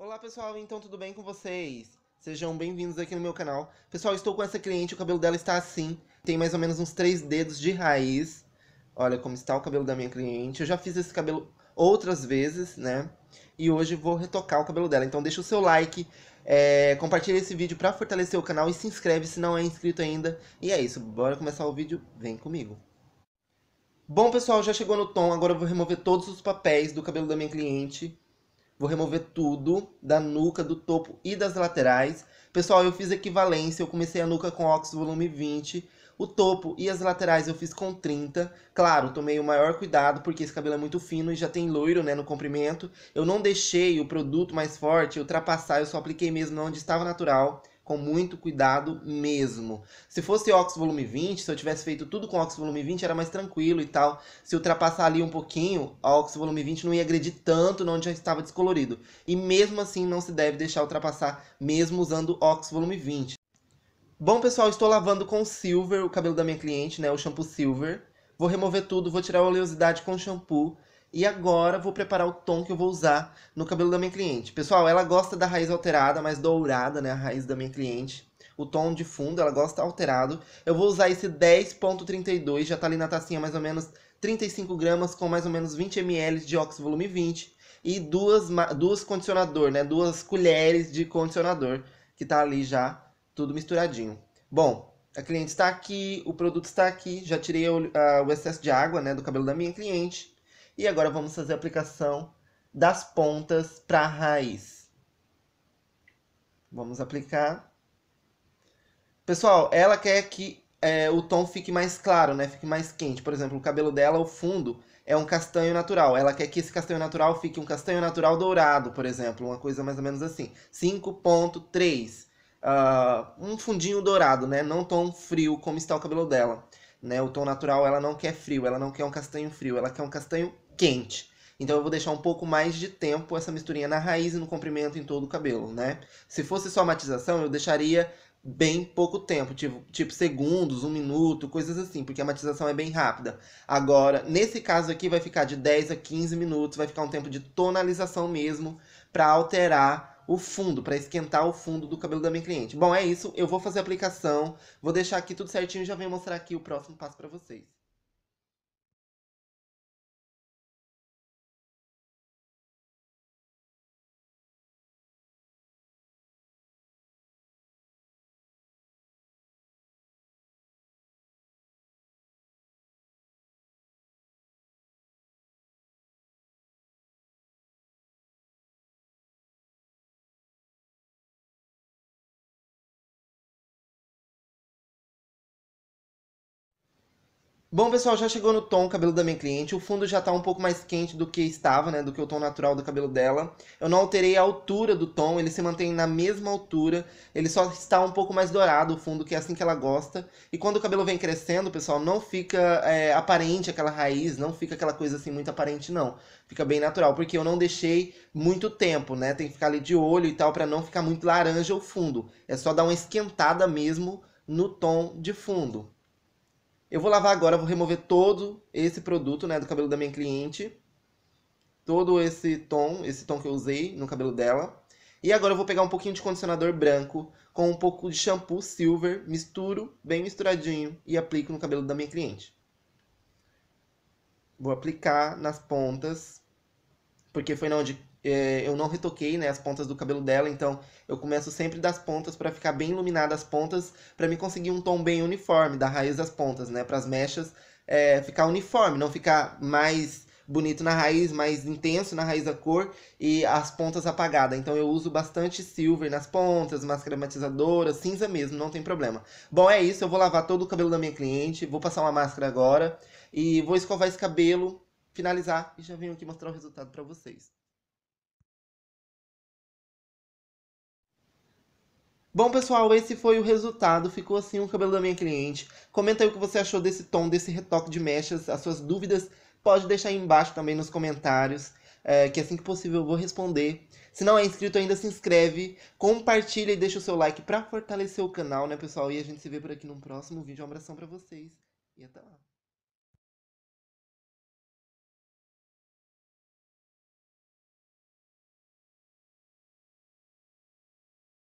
Olá pessoal, então tudo bem com vocês? Sejam bem-vindos aqui no meu canal. Pessoal, estou com essa cliente, o cabelo dela está assim. Tem mais ou menos uns três dedos de raiz. Olha como está o cabelo da minha cliente. Eu já fiz esse cabelo outras vezes, né? E hoje vou retocar o cabelo dela. Então deixa o seu like, é, compartilha esse vídeo para fortalecer o canal e se inscreve se não é inscrito ainda. E é isso, bora começar o vídeo, vem comigo. Bom pessoal, já chegou no tom, agora eu vou remover todos os papéis do cabelo da minha cliente Vou remover tudo da nuca, do topo e das laterais. Pessoal, eu fiz equivalência, eu comecei a nuca com óxido volume 20, o topo e as laterais eu fiz com 30. Claro, tomei o maior cuidado porque esse cabelo é muito fino e já tem loiro né, no comprimento. Eu não deixei o produto mais forte ultrapassar, eu só apliquei mesmo onde estava natural com muito cuidado mesmo. Se fosse Ox volume 20, se eu tivesse feito tudo com Ox volume 20, era mais tranquilo e tal. Se ultrapassar ali um pouquinho, a Ox volume 20 não ia agredir tanto onde já estava descolorido. E mesmo assim não se deve deixar ultrapassar, mesmo usando Ox volume 20. Bom, pessoal, estou lavando com Silver o cabelo da minha cliente, né, o shampoo Silver. Vou remover tudo, vou tirar a oleosidade com shampoo. E agora vou preparar o tom que eu vou usar no cabelo da minha cliente. Pessoal, ela gosta da raiz alterada, mais dourada, né? A raiz da minha cliente o tom de fundo, ela gosta alterado. Eu vou usar esse 10.32, já tá ali na tacinha mais ou menos 35 gramas, com mais ou menos 20 ml de óxido volume 20. E duas, duas condicionador, né? Duas colheres de condicionador, que tá ali já tudo misturadinho. Bom, a cliente está aqui, o produto está aqui, já tirei o, o excesso de água, né, do cabelo da minha cliente. E agora vamos fazer a aplicação das pontas para a raiz. Vamos aplicar. Pessoal, ela quer que é, o tom fique mais claro, né? Fique mais quente. Por exemplo, o cabelo dela, o fundo, é um castanho natural. Ela quer que esse castanho natural fique um castanho natural dourado, por exemplo. Uma coisa mais ou menos assim. 5.3. Uh, ah, um fundinho dourado, né? Não tão frio como está o cabelo dela. Né? O tom natural ela não quer frio, ela não quer um castanho frio, ela quer um castanho quente. Então eu vou deixar um pouco mais de tempo essa misturinha na raiz e no comprimento em todo o cabelo, né? Se fosse só matização, eu deixaria bem pouco tempo, tipo, tipo segundos, um minuto, coisas assim, porque a matização é bem rápida. Agora, nesse caso aqui, vai ficar de 10 a 15 minutos, vai ficar um tempo de tonalização mesmo, para alterar o fundo, para esquentar o fundo do cabelo da minha cliente. Bom, é isso. Eu vou fazer a aplicação, vou deixar aqui tudo certinho e já venho mostrar aqui o próximo passo para vocês. Bom, pessoal, já chegou no tom o cabelo da minha cliente. O fundo já tá um pouco mais quente do que estava, né? Do que o tom natural do cabelo dela. Eu não alterei a altura do tom, ele se mantém na mesma altura. Ele só está um pouco mais dourado o fundo, que é assim que ela gosta. E quando o cabelo vem crescendo, pessoal, não fica é, aparente aquela raiz, não fica aquela coisa assim muito aparente, não. Fica bem natural, porque eu não deixei muito tempo, né? Tem que ficar ali de olho e tal, para não ficar muito laranja o fundo. É só dar uma esquentada mesmo no tom de fundo. Eu vou lavar agora, vou remover todo esse produto né, do cabelo da minha cliente. Todo esse tom, esse tom que eu usei no cabelo dela. E agora eu vou pegar um pouquinho de condicionador branco com um pouco de shampoo silver, misturo bem misturadinho e aplico no cabelo da minha cliente. Vou aplicar nas pontas, porque foi onde é, eu não retoquei né, as pontas do cabelo dela, então eu começo sempre das pontas para ficar bem iluminada as pontas, para me conseguir um tom bem uniforme da raiz às pontas, né? Para as mechas é, ficar uniforme, não ficar mais bonito na raiz, mais intenso na raiz a cor e as pontas apagadas. Então eu uso bastante silver nas pontas, máscara matizadora, cinza mesmo, não tem problema. Bom, é isso, eu vou lavar todo o cabelo da minha cliente, vou passar uma máscara agora e vou escovar esse cabelo, finalizar e já venho aqui mostrar o resultado para vocês. Bom, pessoal, esse foi o resultado. Ficou assim o cabelo da minha cliente. Comenta aí o que você achou desse tom, desse retoque de mechas, as suas dúvidas. Pode deixar aí embaixo também nos comentários, é, que assim que possível eu vou responder. Se não é inscrito ainda, se inscreve, compartilha e deixa o seu like para fortalecer o canal, né, pessoal? E a gente se vê por aqui num próximo vídeo. Um abração para vocês e até lá.